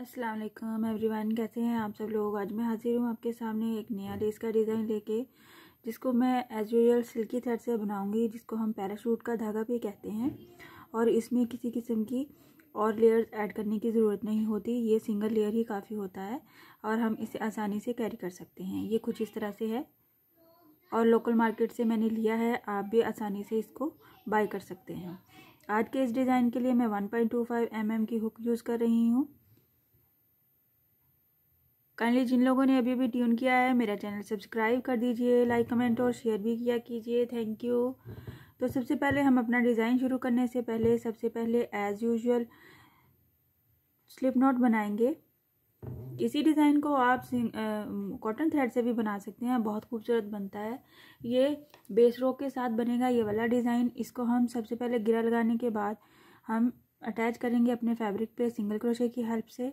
अस्सलाम वालेकुम एवरीवन कैसे हैं आप सब लोग आज मैं हाज़िर हूँ आपके सामने एक नया लेस का डिज़ाइन लेके जिसको मैं एज यूजल सिल्की थ्रेड से बनाऊंगी जिसको हम पैराशूट का धागा भी कहते हैं और इसमें किसी किस्म की और लेयर्स ऐड करने की ज़रूरत नहीं होती ये सिंगल लेयर ही काफ़ी होता है और हम इसे आसानी से कैरी कर सकते हैं ये कुछ इस तरह से है और लोकल मार्केट से मैंने लिया है आप भी आसानी से इसको बाई कर सकते हैं आज के इस डिज़ाइन के लिए मैं वन पॉइंट mm की हुक यूज़ कर रही हूँ काइंडली जिन लोगों ने अभी भी ट्यून किया है मेरा चैनल सब्सक्राइब कर दीजिए लाइक कमेंट और शेयर भी किया कीजिए थैंक यू तो सबसे पहले हम अपना डिज़ाइन शुरू करने से पहले सबसे पहले एज़ यूजुअल स्लिप नोट बनाएंगे इसी डिज़ाइन को आप कॉटन थ्रेड से भी बना सकते हैं बहुत खूबसूरत बनता है ये बेस रोक के साथ बनेगा ये वाला डिज़ाइन इसको हम सबसे पहले गिरा लगाने के बाद हम अटैच करेंगे अपने फैब्रिक पे सिंगल क्रोशे की हेल्प से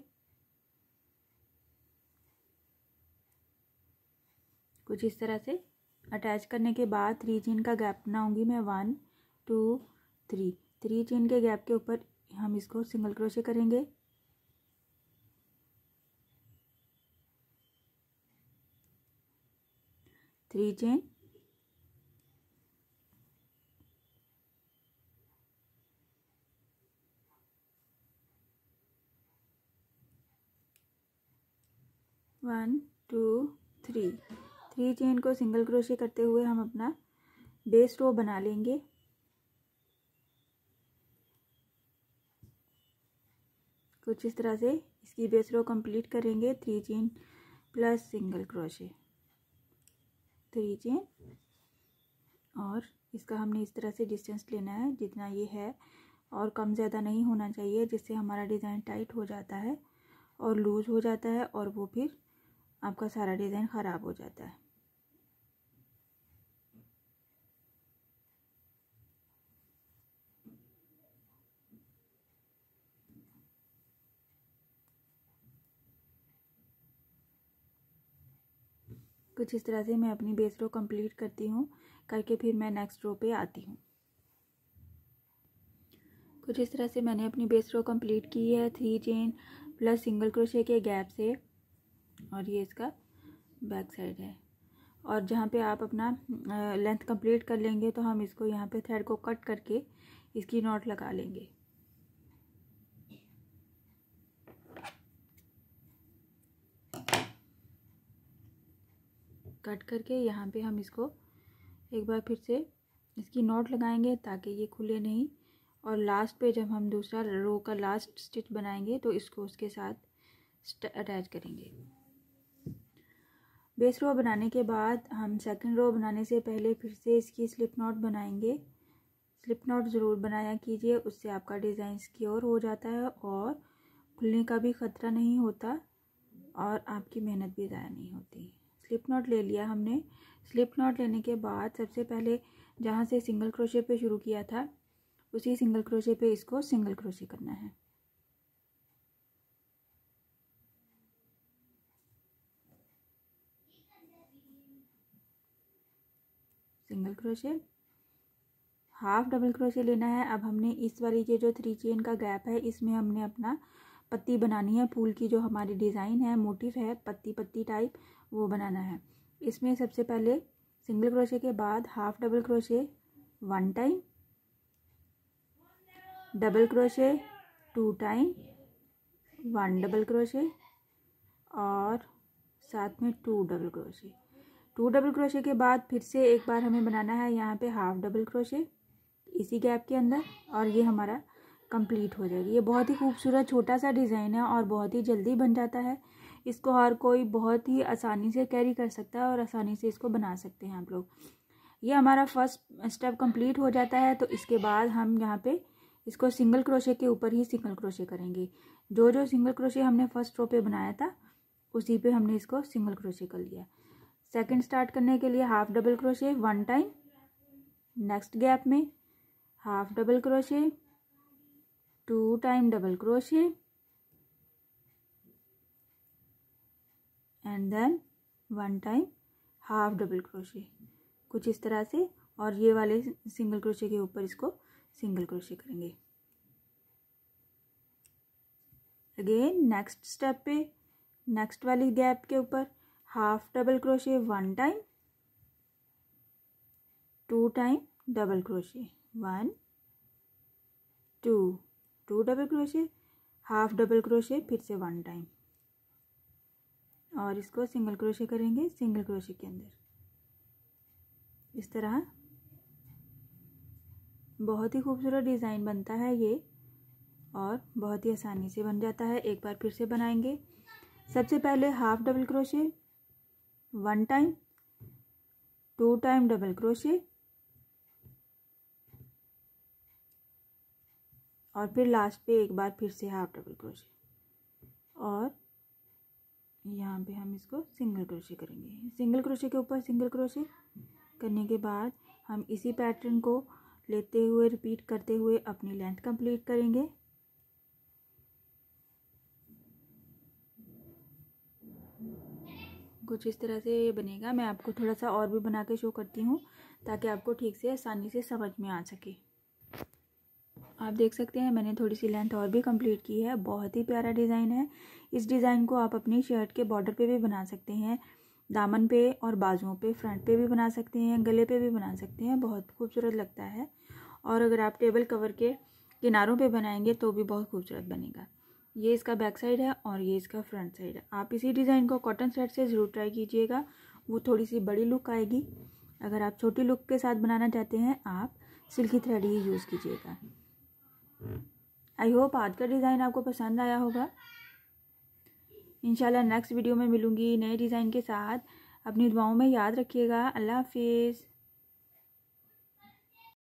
कुछ इस तरह से अटैच करने के बाद थ्री चेन का गैप बनाऊंगी मैं one two three three chain के गैप के ऊपर हम इसको सिंगल क्रोशे करेंगे three chain one two three three chain को सिंगल क्रोशे करते हुए हम अपना बेस रो बना लेंगे कुछ इस तरह से इसकी बेस रो कंप्लीट करेंगे three chain plus single crochet three chain और इसका हमने इस तरह से डिस्टेंस लेना है जितना ये है और कम ज़्यादा नहीं होना चाहिए जिससे हमारा डिज़ाइन टाइट हो जाता है और लूज़ हो जाता है और वो फिर आपका सारा डिज़ाइन ख़राब हो जाता है कुछ इस तरह से मैं अपनी बेस रो कंप्लीट करती हूँ करके फिर मैं नेक्स्ट रो पे आती हूँ कुछ इस तरह से मैंने अपनी बेस रो कंप्लीट की है three chain plus single crochet के गैप से और ये इसका बैक साइड है और जहाँ पे आप अपना लेंथ कंप्लीट कर लेंगे तो हम इसको यहाँ पे थ्रेड को कट करके इसकी नॉट लगा लेंगे कट करके यहाँ पे हम इसको एक बार फिर से इसकी नॉट लगाएंगे ताकि ये खुले नहीं और लास्ट पे जब हम दूसरा रो का लास्ट स्टिच बनाएंगे तो इसको उसके साथ अटैच करेंगे बेस रो बनाने के बाद हम सेकंड रो बनाने से पहले फिर से इसकी स्लिप नॉट बनाएंगे स्लिप नॉट ज़रूर बनाया कीजिए उससे आपका डिज़ाइन सिक्योर हो जाता है और खुलने का भी ख़तरा नहीं होता और आपकी मेहनत भी ज़ाया नहीं होती स्लिप नॉट ले लिया हमने स्लिप नॉट लेने के बाद सबसे पहले जहाँ से सिंगल क्रोशे पे शुरू किया था उसी सिंगल क्रोशे पे इसको सिंगल क्रोशे करना है single crochet half double crochet लेना है अब हमने इस वाली जो थ्री चेन का गैप है इसमें हमने अपना पत्ती बनानी है फूल की जो हमारी डिज़ाइन है मोटिव है पत्ती पत्ती टाइप वो बनाना है इसमें सबसे पहले सिंगल क्रोशे के बाद half double crochet one time double crochet two time one double crochet और साथ में two double crochet two double crochet के बाद फिर से एक बार हमें बनाना है यहाँ पे हाफ डबल क्रोशे इसी गैप के अंदर और ये हमारा कंप्लीट हो जाएगी ये बहुत ही खूबसूरत छोटा सा डिज़ाइन है और बहुत ही जल्दी बन जाता है इसको हर कोई बहुत ही आसानी से कैरी कर सकता है और आसानी से इसको बना सकते हैं आप लोग ये हमारा फर्स्ट स्टेप कंप्लीट हो जाता है तो इसके बाद हम यहाँ पे इसको सिंगल क्रोशे के ऊपर ही सिंगल क्रोशे करेंगे जो जो सिंगल क्रोशे हमने फर्स्ट रो पे बनाया था उसी पे हमने इसको सिंगल क्रोशे कर लिया सेकंड स्टार्ट करने के लिए half double crochet one time next gap में half double crochet two time double crochet and then one time half double crochet कुछ इस तरह से और ये वाले सिंगल क्रोशे के ऊपर इसको सिंगल क्रोशे करेंगे अगेन नेक्स्ट स्टेप पे नेक्स्ट वाली गैप के ऊपर half double crochet one time two time double crochet one two two double crochet half double crochet फिर से वन टाइम और इसको सिंगल क्रोशे करेंगे सिंगल क्रोशे के अंदर इस तरह बहुत ही खूबसूरत डिज़ाइन बनता है ये और बहुत ही आसानी से बन जाता है एक बार फिर से बनाएंगे सबसे पहले half double crochet one time two time double crochet और फिर लास्ट पे एक बार फिर से हाफ डबल क्रोशे और यहाँ पे हम इसको सिंगल क्रोशे करेंगे सिंगल क्रोशे के ऊपर सिंगल क्रोशे करने के बाद हम इसी पैटर्न को लेते हुए रिपीट करते हुए अपनी लेंथ कंप्लीट करेंगे कुछ इस तरह से ये बनेगा मैं आपको थोड़ा सा और भी बना के शो करती हूँ ताकि आपको ठीक से आसानी से समझ में आ सके आप देख सकते हैं मैंने थोड़ी सी लेंथ और भी कंप्लीट की है बहुत ही प्यारा डिज़ाइन है इस डिज़ाइन को आप अपनी शर्ट के बॉर्डर पे भी बना सकते हैं दामन पे और बाजुओं पे फ्रंट पे भी बना सकते हैं गले पे भी बना सकते हैं बहुत खूबसूरत लगता है और अगर आप टेबल कवर के किनारों पे बनाएंगे तो भी बहुत खूबसूरत बनेगा ये इसका बैक साइड है और ये इसका फ्रंट साइड है आप इसी डिज़ाइन को कॉटन सेट से ज़रूर ट्राई कीजिएगा वो थोड़ी सी बड़ी लुक आएगी अगर आप छोटी लुक के साथ बनाना चाहते हैं आप सिल्की थ्रेड ही यूज़ कीजिएगा आई होप आज का डिज़ाइन आपको पसंद आया होगा इंशाल्लाह नेक्स्ट वीडियो में मिलूंगी नए डिज़ाइन के साथ अपनी दुआओं में याद रखिएगा अल्लाह हाफिज़